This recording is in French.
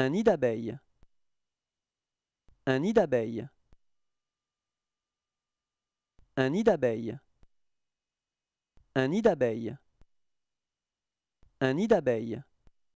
Un nid d'abeille. Un nid d'abeille. Un nid d'abeille. Un nid d'abeille. Un nid d'abeille.